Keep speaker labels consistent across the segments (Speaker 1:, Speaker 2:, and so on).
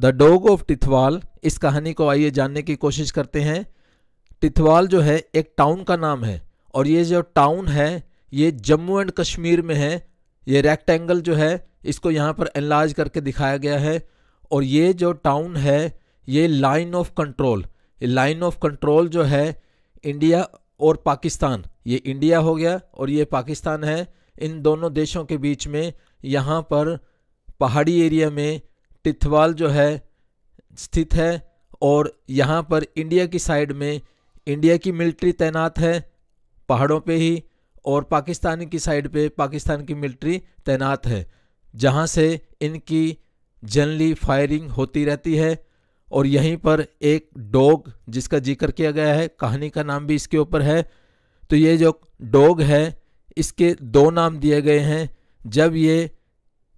Speaker 1: The dog of Tithwal इस कहानी को आइए जानने की कोशिश करते हैं टिथवाल जो है एक टाउन का नाम है और ये जो टाउन है ये जम्मू एंड कश्मीर में है ये रेक्टेंगल जो है इसको यहाँ पर एनलाज करके दिखाया गया है और ये जो टाउन है ये line of control line of control जो है इंडिया और पाकिस्तान ये इंडिया हो गया और ये पाकिस्तान है इन दोनों देशों के बीच में यहाँ पर पहाड़ी एरिया में टिथवाल जो है स्थित है और यहाँ पर इंडिया की साइड में इंडिया की मिलिट्री तैनात है पहाड़ों पे ही और पाकिस्तान की साइड पे पाकिस्तान की मिलिट्री तैनात है जहाँ से इनकी जनली फायरिंग होती रहती है और यहीं पर एक डॉग जिसका जिक्र किया गया है कहानी का नाम भी इसके ऊपर है तो ये जो डॉग है इसके दो नाम दिए गए हैं जब ये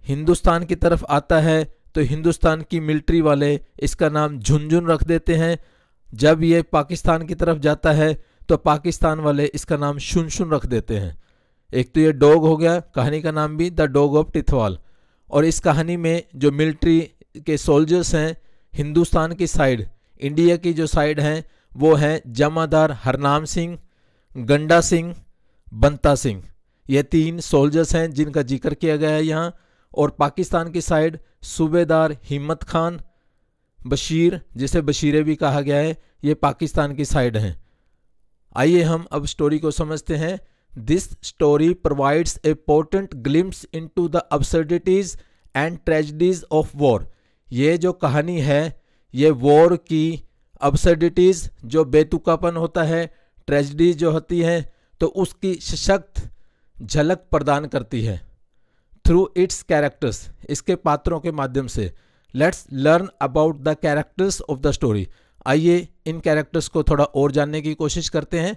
Speaker 1: हिंदुस्तान की तरफ आता है तो हिंदुस्तान की मिलिट्री वाले इसका नाम झुनझुन रख देते हैं जब ये पाकिस्तान की तरफ जाता है तो पाकिस्तान वाले इसका नाम शुनशुन रख देते हैं एक तो ये डॉग हो गया कहानी का नाम भी द डॉग ऑफ टिथवाल और इस कहानी में जो मिलिट्री के सोल्जर्स हैं हिंदुस्तान की साइड इंडिया की जो साइड हैं वो हैं जमादार हरनाम सिंह गंडा सिंह बंता सिंह ये तीन सोल्जर्स हैं जिनका जिक्र किया गया है यहाँ और पाकिस्तान की साइड सूबेदार हिम्मत खान बशीर जिसे बशीरे भी कहा गया है ये पाकिस्तान की साइड हैं आइए हम अब स्टोरी को समझते हैं this story provides a portent glimpse into the absurdities and tragedies of war ये जो कहानी है ये वॉर की अबसर्डिटीज़ जो बेतुकापन होता है ट्रेजडी जो होती हैं तो उसकी सशक्त झलक प्रदान करती है थ्रू इट्स कैरेक्टर्स इसके पात्रों के माध्यम से let's learn about the characters of the story आइए इन कैरेक्टर्स को थोड़ा और जानने की कोशिश करते हैं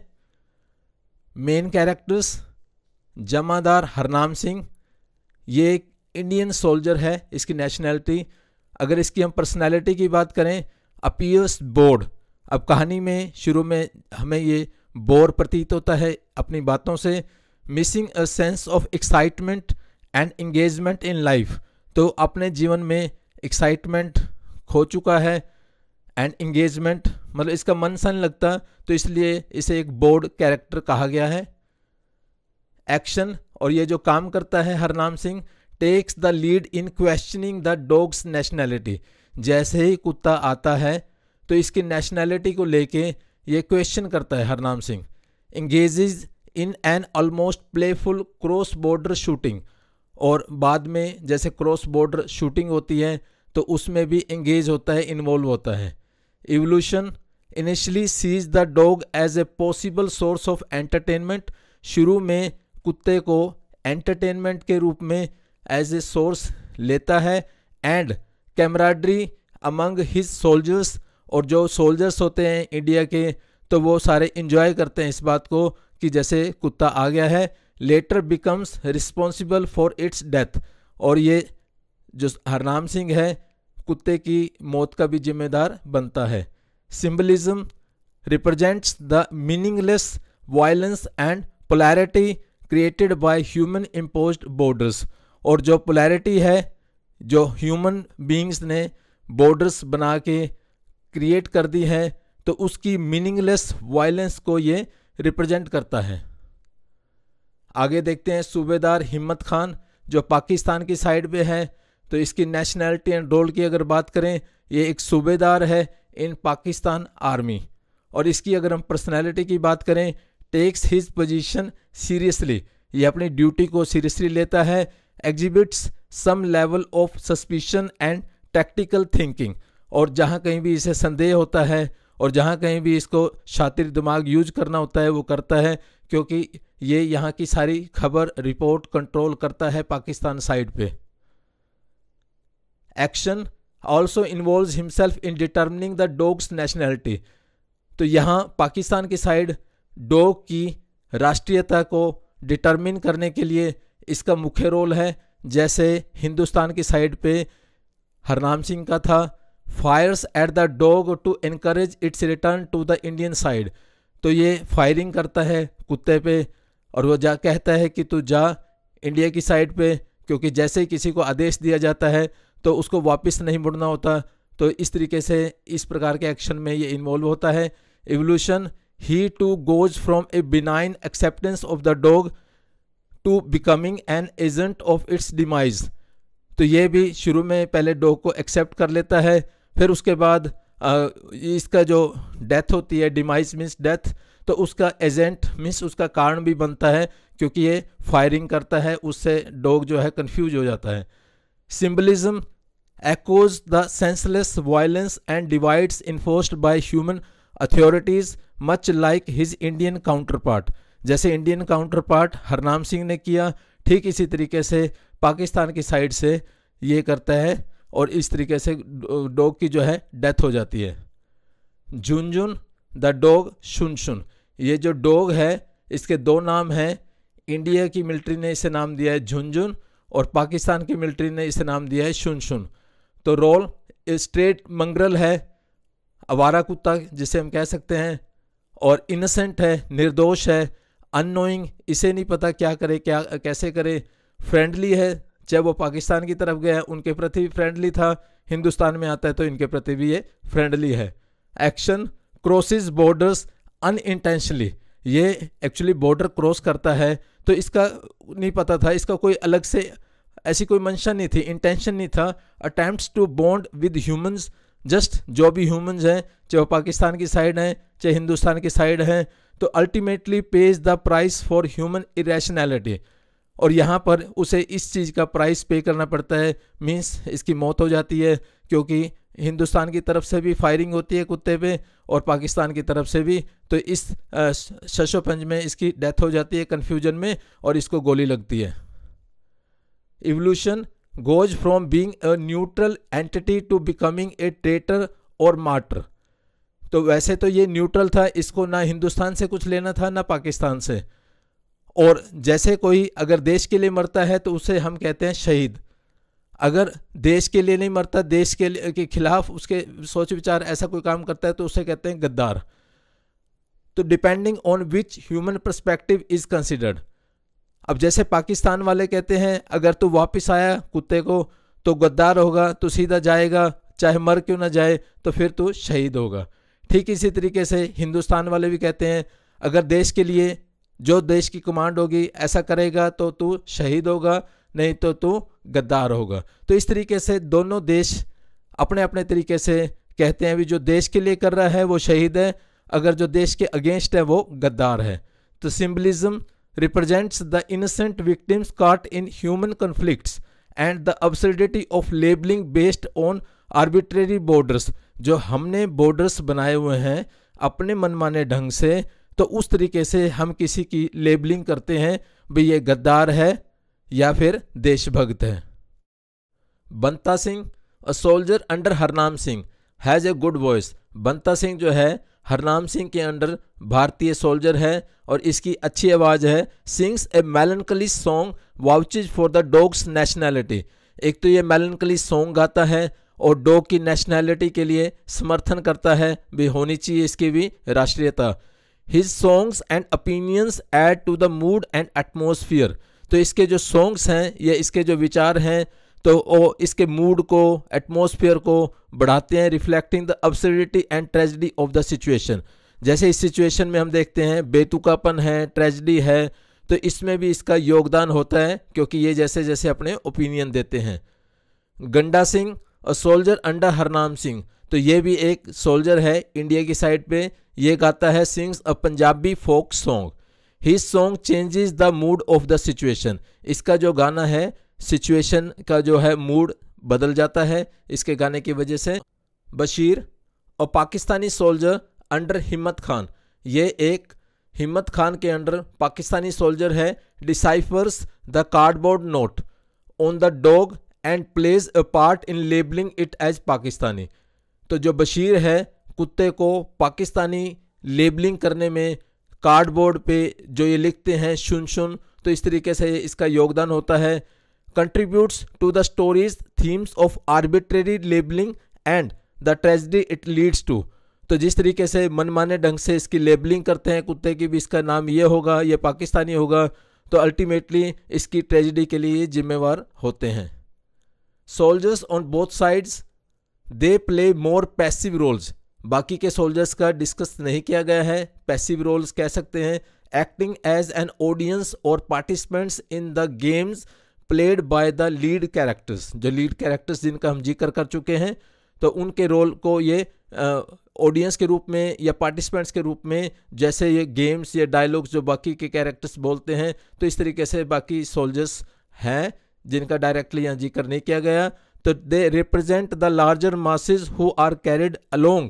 Speaker 1: मेन कैरेक्टर्स जमादार हरनाम सिंह ये एक इंडियन सोल्जर है इसकी नेशनैलिटी अगर इसकी हम पर्सनैलिटी की बात करें अपियर्स बोर्ड अब कहानी में शुरू में हमें ये बोर प्रतीत होता है अपनी बातों से missing a sense of excitement and engagement in life तो अपने जीवन में एक्साइटमेंट खो चुका है एंड इंगेजमेंट मतलब इसका मन सा नहीं लगता तो इसलिए इसे एक बोर्ड कैरेक्टर कहा गया है एक्शन और ये जो काम करता है Harnam Singh takes the lead in questioning the dog's nationality जैसे ही कुत्ता आता है तो इसकी नेशनैलिटी को लेके ये क्वेश्चन करता है Harnam Singh engages in an almost playful cross border shooting और बाद में जैसे क्रॉस बॉर्डर शूटिंग होती है तो उसमें भी एंगेज होता है इन्वॉल्व होता है evolution initially sees the dog as a possible source of entertainment शुरू में कुत्ते को एंटरटेनमेंट के रूप में एज ए सोर्स लेता है and camaraderie among his soldiers और जो सोल्जर्स होते हैं इंडिया के तो वो सारे इंजॉय करते हैं इस बात को कि जैसे कुत्ता आ गया है later becomes responsible for its death और ये जो हरनाम सिंह है कुत्ते की मौत का भी जिम्मेदार बनता है symbolism represents the meaningless violence and polarity created by human impose borders और जो पोलैरिटी है जो ह्यूमन बींग्स ने बॉर्डर्स बना के क्रिएट कर दी है तो उसकी मीनिंगलेस वायलेंस को ये रिप्रेजेंट करता है आगे देखते हैं सूबेदार हिम्मत खान जो पाकिस्तान की साइड पे है तो इसकी नेशनैलिटी एंड रोल की अगर बात करें ये एक सूबेदार है इन पाकिस्तान आर्मी और इसकी अगर हम पर्सनैलिटी की बात करें टेक्स हिज पोजिशन सीरियसली ये अपनी ड्यूटी को सीरियसली लेता है exhibits some level of suspicion and tactical thinking और जहाँ कहीं भी इसे संदेह होता है और जहाँ कहीं भी इसको शातिर दिमाग यूज करना होता है वो करता है क्योंकि ये यहाँ की सारी खबर रिपोर्ट कंट्रोल करता है पाकिस्तान साइड पे action also involve himself in determining the dog's nationality तो यहाँ पाकिस्तान की साइड डोग की राष्ट्रीयता को डिटर्मिन करने के लिए इसका मुख्य रोल है जैसे हिंदुस्तान की साइड पे हरनाम सिंह का था fires at the dog to encourage its return to the Indian side तो ये फायरिंग करता है कुत्ते पे और वो जा कहता है कि तू जा इंडिया की साइड पे क्योंकि जैसे ही किसी को आदेश दिया जाता है तो उसको वापस नहीं मुड़ना होता तो इस तरीके से इस प्रकार के एक्शन में ये इन्वॉल्व होता है एवोल्यूशन ही to goes from a benign acceptance of the dog to becoming an agent of its demise तो ये भी शुरू में पहले डॉग को एक्सेप्ट कर लेता है फिर उसके बाद इसका जो डेथ होती है डिमाइस मीन्स डेथ तो उसका एजेंट मीन्स उसका कारण भी बनता है क्योंकि ये फायरिंग करता है उससे डॉग जो है कंफ्यूज हो जाता है symbolism the senseless violence and divides enforced by human authorities much like his Indian counterpart जैसे Indian counterpart Harnam Singh ने किया ठीक इसी तरीके से पाकिस्तान की साइड से ये करता है और इस तरीके से डॉग की जो है डेथ हो जाती है झुन द डॉग शुन ये जो डॉग है इसके दो नाम हैं इंडिया की मिलिट्री ने इसे नाम दिया है झुनझुन और पाकिस्तान की मिलिट्री ने इसे नाम दिया है शुन तो रोल स्ट्रेट मंगरल है अवारा कुत्ता जिसे हम कह सकते हैं और इनसेंट है निर्दोष है अनोइंग इसे नहीं पता क्या करे क्या कैसे करे फ्रेंडली है चाहे वो पाकिस्तान की तरफ गया उनके प्रति भी फ्रेंडली था हिंदुस्तान में आता है तो इनके प्रति भी ये फ्रेंडली है action crosses borders unintentionally ये एक्चुअली बॉर्डर क्रॉस करता है तो इसका नहीं पता था इसका कोई अलग से ऐसी कोई मंशा नहीं थी इंटेंशन नहीं था attempt to bond with humans just जो भी ह्यूमन्स हैं चाहे वो पाकिस्तान की साइड हैं चाहे हिंदुस्तान की साइड हैं तो ultimately pays the price for human irrationality और यहाँ पर उसे इस चीज़ का प्राइस पे करना पड़ता है मीन्स इसकी मौत हो जाती है क्योंकि हिंदुस्तान की तरफ से भी फायरिंग होती है कुत्ते पे और पाकिस्तान की तरफ से भी तो इस शशोपंज में इसकी डेथ हो जाती है कन्फ्यूजन में और इसको गोली लगती है evolution goes from being a neutral entity to becoming a traitor और मार्टर तो वैसे तो ये न्यूट्रल था इसको ना हिंदुस्तान से कुछ लेना था ना पाकिस्तान से और जैसे कोई अगर देश के लिए मरता है तो उसे हम कहते हैं शहीद अगर देश के लिए नहीं मरता देश के लिए के खिलाफ उसके सोच विचार ऐसा कोई काम करता है तो उसे कहते हैं गद्दार तो depending on which human perspective is considered अब जैसे पाकिस्तान वाले कहते हैं अगर तू वापस आया कुत्ते को तो गद्दार होगा तो सीधा जाएगा चाहे मर क्यों ना जाए तो फिर तो शहीद होगा ठीक इसी तरीके से हिंदुस्तान वाले भी कहते हैं अगर देश के लिए जो देश की कमांड होगी ऐसा करेगा तो तू शहीद होगा नहीं तो तू गद्दार होगा तो इस तरीके से दोनों देश अपने अपने तरीके से कहते हैं भी जो देश के लिए कर रहा है वो शहीद है अगर जो देश के अगेंस्ट है वो गद्दार है तो symbolism represents the innocent victims caught in human conflicts and the absurdity of labeling based on arbitrary borders जो हमने बॉर्डर्स बनाए हुए हैं अपने मनमाने ढंग से तो उस तरीके से हम किसी की लेबलिंग करते हैं भी ये गद्दार है या फिर देशभक्त है Banta Singh a soldier under Harnam Singh has a good voice Banta Singh जो है हरनाम सिंह के अंडर भारतीय सोल्जर है और इसकी अच्छी आवाज़ है sings a melancholy song vouches for the dog's nationality एक तो ये मेलनकली सॉन्ग गाता है और डॉग की नेशनैलिटी के लिए समर्थन करता है भी होनी चाहिए इसकी भी राष्ट्रीयता his songs and opinions add to the mood and atmosphere तो इसके जो सॉन्ग्स हैं या इसके जो विचार हैं तो वो इसके मूड को एटमोसफियर को बढ़ाते हैं reflecting the absurdity and tragedy of the situation जैसे इस सिचुएशन में हम देखते हैं बेतुकापन है ट्रेजडी है तो इसमें भी इसका योगदान होता है क्योंकि ये जैसे जैसे अपने ओपिनियन देते हैं Ganda Singh a soldier under Harnam Singh तो ये भी एक सोल्जर है इंडिया की साइड पे ये गाता है sings a Punjabi folk song he song changes the mood of the situation इसका जो गाना है सिचुएशन का जो है मूड बदल जाता है इसके गाने की वजह से बशीर और पाकिस्तानी सोल्जर अंडर हिम्मत खान ये एक हिम्मत खान के अंडर पाकिस्तानी सोल्जर है deciphers the cardboard note on the dog and plays a part in labeling it as Pakistani तो जो बशीर है कुत्ते को पाकिस्तानी लेबलिंग करने में कार्डबोर्ड पे जो ये लिखते हैं शुन शुन तो इस तरीके से इसका योगदान होता है contributes to the story's themes of arbitrary labeling and the tragedy it leads to तो जिस तरीके से मनमाने ढंग से इसकी लेबलिंग करते हैं कुत्ते की भी इसका नाम ये होगा ये पाकिस्तानी होगा तो अल्टीमेटली इसकी ट्रेजिडी के लिए जिम्मेवार होते हैं soldiers on both sides they play more passive roles बाकी के सोल्जर्स का डिस्कस नहीं किया गया है पैसिव रोल्स कह सकते हैं एक्टिंग एज एन ऑडियंस और participants in the games played by the lead characters जो लीड कैरेक्टर्स जिनका हम जिक्र कर चुके हैं तो उनके रोल को ये ऑडियंस के रूप में या पार्टिसिपेंट्स के रूप में जैसे ये गेम्स या डायलॉग्स जो बाकी के कैरेक्टर्स बोलते हैं तो इस तरीके से बाकी सोल्जर्स हैं जिनका डायरेक्टली यहाँ जिक्र नहीं किया गया तो they represent the larger masses who are carried along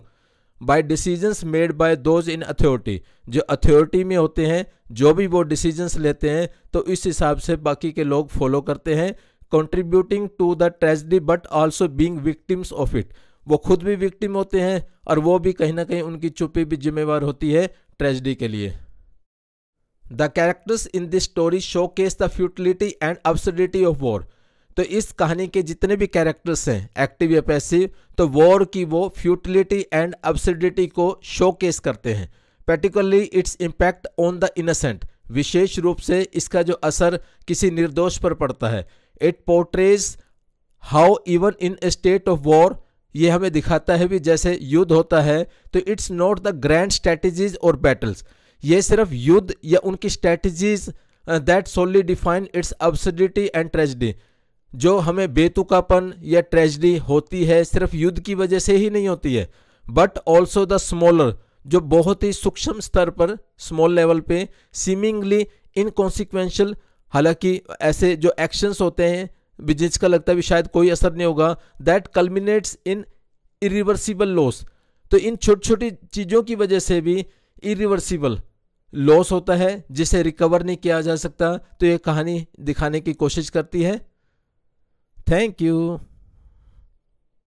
Speaker 1: by decisions made by those in authority जो अथॉरिटी में होते हैं जो भी वो डिसीजंस लेते हैं तो इस हिसाब से बाकी के लोग फॉलो करते हैं contributing to the tragedy but also being victims of it वो खुद भी विक्टिम होते हैं और वो भी कहीं ना कहीं उनकी चुप्पी भी जिम्मेवार होती है ट्रेजडी के लिए the characters in this story showcase the futility and absurdity of war तो इस कहानी के जितने भी कैरेक्टर्स हैं एक्टिव या पैसिव तो वॉर की वो फ्यूटिलिटी एंड अब्सिडिटी को शोकेस करते हैं particularly its impact on the innocent विशेष रूप से इसका जो असर किसी निर्दोष पर पड़ता है it portrays how even in state of war ये हमें दिखाता है भी जैसे युद्ध होता है तो it's not the grand strategies और बैटल्स ये सिर्फ युद्ध या उनकी strategies that solely define its absurdity and tragedy जो हमें बेतुकापन या ट्रेजडी होती है सिर्फ युद्ध की वजह से ही नहीं होती है बट ऑल्सो द स्मॉलर जो बहुत ही सूक्ष्म स्तर पर स्मॉल लेवल पे सीमिंगली इनकॉन्सिक्वेंशल हालांकि ऐसे जो एक्शंस होते हैं जिसका लगता है भी शायद कोई असर नहीं होगा that culminates in irreversible loss तो इन छोटी छोटी चीज़ों की वजह से भी इरिवर्सिबल लॉस होता है जिसे रिकवर नहीं किया जा सकता तो ये कहानी दिखाने की कोशिश करती है Thank you.